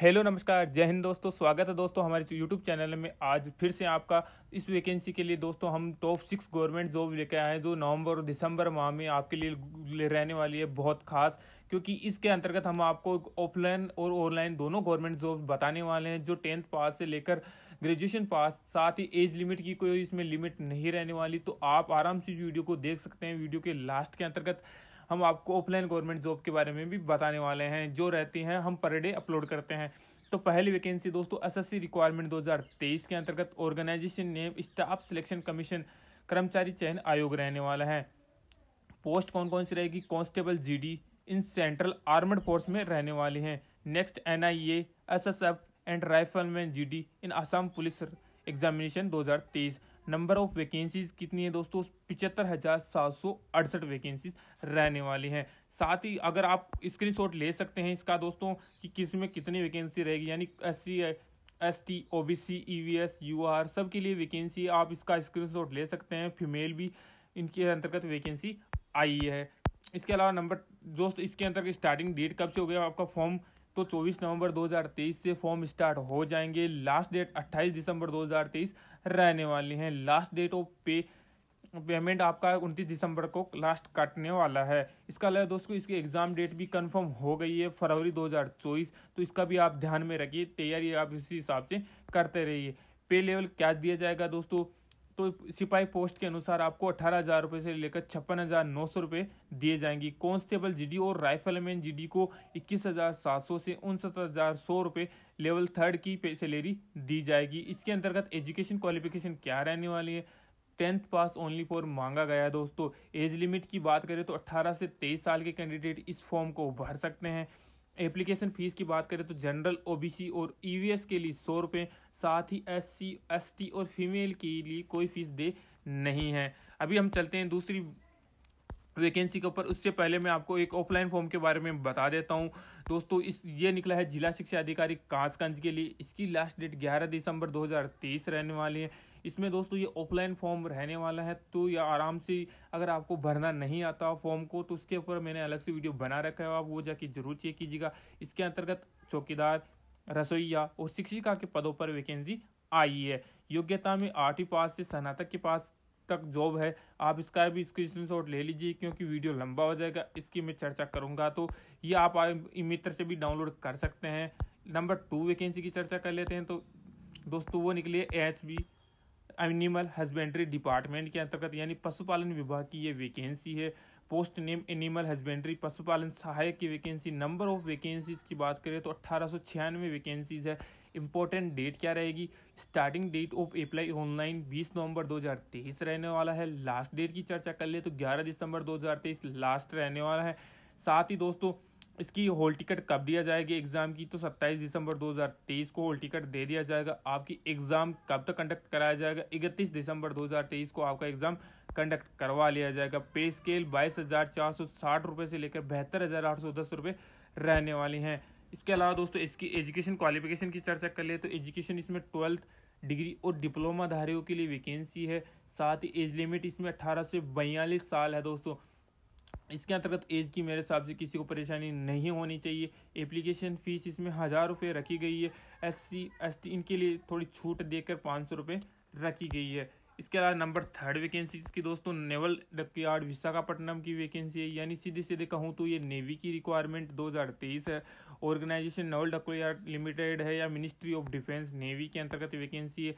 hello नमस्कार जय हिंद दोस्तों स्वागत है दोस्तों हमारे यूट्यूब चैनल में आज फिर से आपका इस वैकेंसी के लिए दोस्तों हम टॉप सिक्स गवर्नमेंट जॉब लेके आए हैं जो नवंबर और दिसंबर माह में आपके लिए रहने वाली है बहुत खास क्योंकि इसके अंतर्गत हम आपको ऑफलाइन और ऑनलाइन दोनों गवर्नमेंट जॉब बताने वाले हैं जो टेंथ पास से लेकर ग्रेजुएशन पास साथ ही एज लिमिट की कोई इसमें लिमिट नहीं रहने वाली तो आप आराम से वीडियो को देख सकते हैं वीडियो के लास्ट के अंतर्गत हम आपको ऑफलाइन गवर्नमेंट जॉब के बारे में भी बताने वाले हैं जो रहती हैं हम पर डे अपलोड करते हैं तो पहली वैकेंसी दोस्तों एसएससी रिक्वायरमेंट 2023 के अंतर्गत organization name staff selection commission कर्मचारी चयन आयोग रहने वाला है पोस्ट कौन कौन सी रहेगी constable GD in central armed force में रहने वाली हैं next NIA SSF and rifleman GD in Assam police examination 2023 number of vacancies कितनी है दोस्तों पिचहत्तर हज़ार सात सौ अड़सठ वैकेंसीज रहने वाली हैं साथ ही अगर आप स्क्रीनशॉट ले सकते हैं इसका दोस्तों कि किस में कितनी वैकेंसी रहेगी यानी S C S T O B C E वी एस यू आर सब के लिए वैकेंसी आप इसका स्क्रीनशॉट ले सकते हैं फीमेल भी इनके अंतर्गत वैकेंसी आई है इसके अलावा नंबर दोस्त इसके अंतर्गत स्टार्टिंग डेट कब से हो गया आपका फॉर्म तो 24 नवंबर 2023 से फॉर्म स्टार्ट हो जाएंगे लास्ट डेट 28 दिसंबर 2023 रहने वाली है last date of pay payment आपका 29 दिसंबर को लास्ट काटने वाला है इसका अलावा दोस्तों इसकी एग्ज़ाम डेट भी कंफर्म हो गई है फरवरी 2024 तो इसका भी आप ध्यान में रखिए तैयारी आप इसी हिसाब से करते रहिए पे लेवल क्या दिया जाएगा दोस्तों तो सिपाही पोस्ट के अनुसार आपको अठारह हज़ार रुपये से लेकर छप्पन हज़ार नौ सौ रुपये दिए जाएंगे जी जीडी और राइफलमैन जीडी को इक्कीस हज़ार सात सौ से उनसठ हज़ार सौ रुपये लेवल थर्ड की सैलरी दी जाएगी इसके अंतर्गत एजुकेशन क्वालिफिकेशन क्या रहने वाली है टेंथ पास ओनली फॉर मांगा गया है दोस्तों एज लिमिट की बात करें तो 18 से 23 साल के कैंडिडेट इस फॉर्म को भर सकते हैं एप्लीकेशन फीस की बात करें तो जनरल ओबीसी और ईवीएस के लिए सौ रुपये साथ ही एस सी एस टी और फीमेल के लिए कोई फीस दे नहीं है अभी हम चलते हैं दूसरी वैकेंसी के ऊपर उससे पहले मैं आपको एक ऑफलाइन फॉर्म के बारे में बता देता हूं दोस्तों इस ये निकला है जिला शिक्षा अधिकारी कांसगंज के लिए इसकी लास्ट डेट 11 दिसंबर 2023 रहने वाली है इसमें दोस्तों ये ऑफलाइन फॉर्म रहने वाला है तो या आराम से अगर आपको भरना नहीं आता फॉर्म को तो उसके ऊपर मैंने अलग से वीडियो बना रखा है आप वो जाके जरूर चेक कीजिएगा इसके अंतर्गत चौकीदार रसोईया और शिक्षिका के पदों पर वैकेंसी आई है योग्यता में आठवीं पास से स्नातक के पास तक जॉब है आप इसका भी स्क्रीनशॉट ले लीजिए क्योंकि वीडियो लंबा हो जाएगा इसकी मैं चर्चा करूंगा तो ये आप मित्र से भी डाउनलोड कर सकते हैं नंबर टू वैकेंसी की चर्चा कर लेते हैं तो दोस्तों वो निकली है H B animal husbandry department के अंतर्गत यानी पशुपालन विभाग की ये वैकेंसी है पोस्ट नेम एनिमल हस्बेंड्री पशुपालन सहायक की वैकेंसी नंबर ऑफ वैकेंसीज की बात करें तो अट्ठारह वैकेंसीज है इंपॉर्टेंट डेट क्या रहेगी starting date of apply online 20 नवंबर 2023 रहने वाला है लास्ट डेट की चर्चा कर ले तो 11 दिसंबर 2023 लास्ट रहने वाला है साथ ही दोस्तों इसकी होल टिकट कब दिया जाएगी एग्ज़ाम की तो 27 दिसंबर 2023 को होल टिकट दे दिया जाएगा आपकी एग्ज़ाम कब तक कंडक्ट कराया जाएगा 31 दिसंबर 2023 को आपका एग्ज़ाम कंडक्ट करवा लिया जाएगा पे स्केल बाईस हज़ार चार सौ साठ रुपये से लेकर बहत्तर हज़ार आठ सौ दस रुपये रहने वाली हैं इसके अलावा दोस्तों इसकी एजुकेशन क्वालिफिकेशन की चर्चा कर ले तो एजुकेशन इसमें ट्वेल्थ डिग्री और डिप्लोमाधारियों के लिए वैकेंसी है साथ ही एज लिमिट इसमें अट्ठारह से बयालीस साल है दोस्तों इसके अंतर्गत एज की मेरे हिसाब से किसी को परेशानी नहीं होनी चाहिए एप्लीकेशन फ़ीस इसमें हज़ार रुपये रखी गई है एस सी एस टी इनके लिए थोड़ी छूट देकर पाँच सौ रुपये रखी गई है इसके अलावा नंबर थर्ड वैकेंसी की दोस्तों नेवल डबकी विशाखापट्टनम की वैकेंसी है यानी सीधे सीधे कहूँ तो ये नेवी की रिक्वायरमेंट 2023 है ऑर्गेनाइजेशन नेवल डबकी यार्ड लिमिटेड है या मिनिस्ट्री ऑफ डिफेंस नेवी के अंतर्गत वैकेंसी है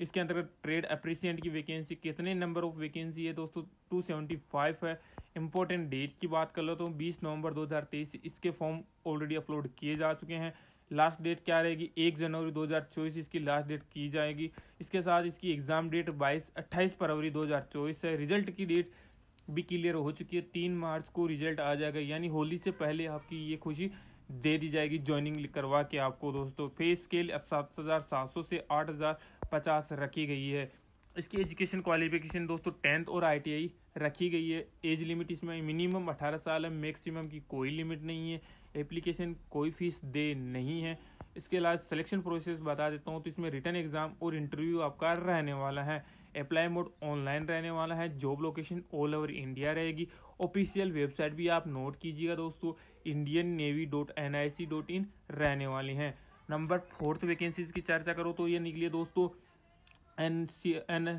इसके अंतर्गत ट्रेड अप्रिसियंट की वैकेंसी कितने नंबर ऑफ वैकेंसी है दोस्तों 275 है इंपॉर्टेंट डेट की बात कर लो तो 20 नवंबर 2023 इसके फॉर्म ऑलरेडी अपलोड किए जा चुके हैं लास्ट डेट क्या रहेगी एक जनवरी 2024 इसकी लास्ट डेट की जाएगी इसके साथ इसकी एग्ज़ाम डेट 22 अट्ठाईस फरवरी 2024 है रिजल्ट की डेट भी क्लियर हो चुकी है तीन मार्च को रिजल्ट आ जाएगा यानी होली से पहले आपकी ये खुशी दे दी जाएगी ज्वाइनिंग करवा के आपको दोस्तों फे स्केल सात हज़ार सात सौ से आठ हज़ार पचास रखी गई है इसकी एजुकेशन क्वालिफिकेशन दोस्तों टेंथ और आई रखी गई है एज लिमिट इसमें मिनिमम 18 साल है मैक्सिमम की कोई लिमिट नहीं है एप्लीकेशन कोई फीस दे नहीं है इसके अलावा सिलेक्शन प्रोसेस बता देता हूँ तो इसमें रिटर्न एग्जाम और इंटरव्यू आपका रहने वाला है अप्लाई मोड ऑनलाइन रहने वाला है job location all over India रहेगी ऑफिशियल वेबसाइट भी आप नोट कीजिएगा दोस्तों Indian navy dot N I C dot in रहने वाली हैं नंबर फोर्थ वैकेंसीज की चर्चा करो तो ये निकली दोस्तों N C N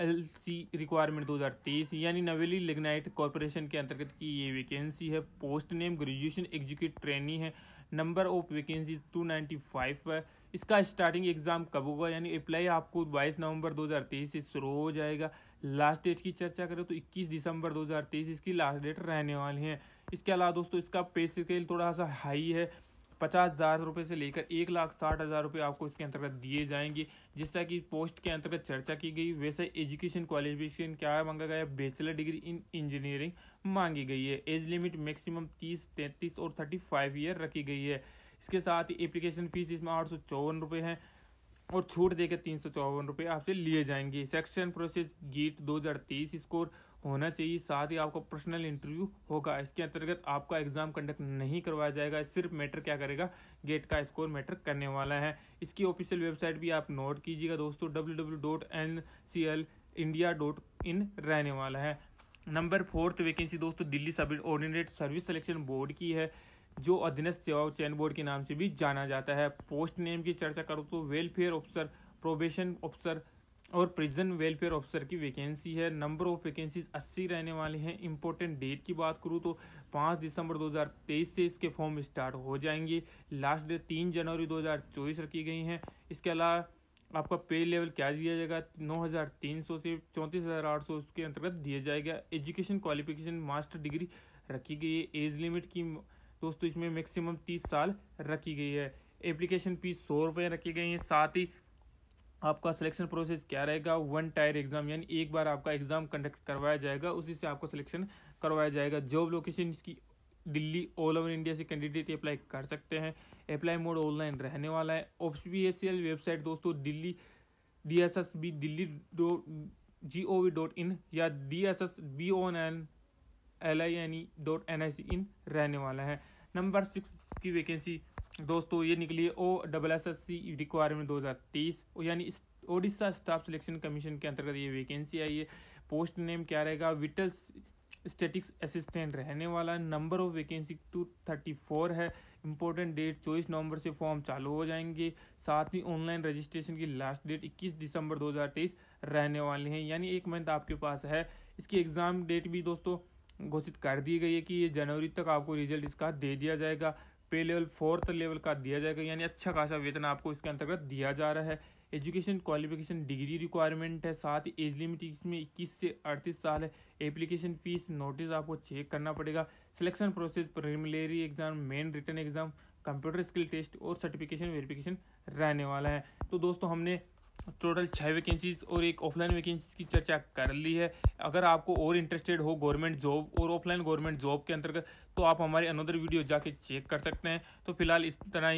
L C requirement 2023 यानी नवेली लिग्नाइट कॉरपोरेशन के अंतर्गत की ये वैकेंसी है post name graduation executive trainee है नंबर ऑफ वैकेंसी 295 है इसका स्टार्टिंग एग्ज़ाम कब होगा यानी अप्लाई आपको 22 नवंबर 2023 से शुरू हो जाएगा लास्ट डेट की चर्चा करें तो 21 दिसंबर 2023 इसकी लास्ट डेट रहने वाली है इसके अलावा दोस्तों इसका पे स्केल थोड़ा सा हाई है पचास हज़ार रुपये से लेकर एक लाख साठ हज़ार रुपये आपको इसके अंतर्गत दिए जाएंगे जिस तरह की पोस्ट के अंतर्गत चर्चा की गई वैसे एजुकेशन क्वालिफिकेशन क्या मांगा गया बैचलर डिग्री इन इंजीनियरिंग मांगी गई है एज लिमिट मैक्सिमम तीस तैंतीस और थर्टी फाइव ईयर रखी गई है इसके साथ ही एप्लीकेशन फीस इसमें आठ सौ चौवन रुपये है और छूट देकर तीन सौ चौवन रुपये आपसे लिए जाएंगे सेक्शन प्रोसेस गीट दो हज़ार तेईस स्कोर होना चाहिए साथ ही आपका पर्सनल इंटरव्यू होगा इसके अंतर्गत आपका एग्जाम कंडक्ट नहीं करवाया जाएगा सिर्फ मैटर क्या करेगा गेट का स्कोर मैटर करने वाला है इसकी ऑफिशियल वेबसाइट भी आप नोट कीजिएगा दोस्तों डब्ल्यू रहने वाला है नंबर फोर्थ वैकेंसी दोस्तों दिल्ली सब ऑर्डिनेट सर्विस सिलेक्शन बोर्ड की है जो अधीनस्थ सेवा चयन बोर्ड के नाम से भी जाना जाता है पोस्ट नेम की चर्चा करो तो वेलफेयर ऑफिसर प्रोबेशन ऑफिसर और प्रिजन वेलफेयर ऑफिसर की वैकेंसी है नंबर ऑफ वैकेंसीज 80 रहने वाले हैं इंपॉर्टेंट डेट की बात करूँ तो 5 दिसंबर 2023 से इसके फॉर्म स्टार्ट हो जाएंगे लास्ट डेट तीन जनवरी 2024 रखी गई हैं इसके अलावा आपका पे लेवल क्या दिया जाएगा 9,300 से सौ उसके अंतर्गत दिया जाएगा एजुकेशन क्वालिफिकेशन मास्टर डिग्री रखी गई है एज लिमिट की दोस्तों इसमें मैक्सिमम तीस साल रखी गई है एप्लीकेशन फीस सौ रुपये रखी गई हैं साथ ही आपका सिलेक्शन प्रोसेस क्या रहेगा वन टायर एग्जाम यानी एक बार आपका एग्जाम कंडक्ट करवाया जाएगा उसी से आपको सिलेक्शन करवाया जाएगा जॉब लोकेशन इसकी दिल्ली ऑल ओवर इंडिया से कैंडिडेट अप्लाई कर सकते हैं अप्लाई मोड ऑनलाइन रहने वाला है ऑफ वेबसाइट दोस्तों Delhi D S S B Delhi G O V dot in या D S S B on N L I N E dot N I C in रहने वाला है नंबर सिक्स की vacancy दोस्तों ये निकली है O double S S C requirement दो हज़ार तेईस यानी ओडिशा स्टाफ सिलेक्शन कमीशन के अंतर्गत ये वैकेंसी आई है पोस्ट नेम क्या रहेगा विटल स्टेटिक्स असिस्टेंट रहने वाला number of vacancy two thirty four है इंपॉर्टेंट डेट चौबीस नवंबर से फॉर्म चालू हो जाएंगे साथ ही ऑनलाइन रजिस्ट्रेशन की लास्ट डेट इक्कीस दिसंबर दो हज़ार तेईस रहने वाले हैं यानी एक मंथ आपके पास है इसकी एग्ज़ाम डेट भी दोस्तों घोषित कर दी गई है कि ये जनवरी तक आपको रिजल्ट इसका दे दिया जाएगा पे लेवल फोर्थ लेवल का दिया जाएगा यानी अच्छा खासा वेतन आपको इसके अंतर्गत दिया जा रहा है एजुकेशन क्वालिफिकेशन डिग्री रिक्वायरमेंट है साथ ही एज लिमिट इसमें 21 से 38 साल है एप्लीकेशन फीस नोटिस आपको चेक करना पड़ेगा selection process preliminary exam main return exam computer skill test और सर्टिफिकेशन वेरिफिकेशन रहने वाला है तो दोस्तों हमने टोटल छः वैकेंसीज और एक ऑफलाइन वैकेंसी की चर्चा कर ली है अगर आपको और इंटरेस्टेड हो गवर्नमेंट जॉब और ऑफलाइन गवर्नमेंट जॉब के अंतर्गत तो आप हमारे अनदर वीडियो जाके चेक कर सकते हैं तो फिलहाल इस तरह ही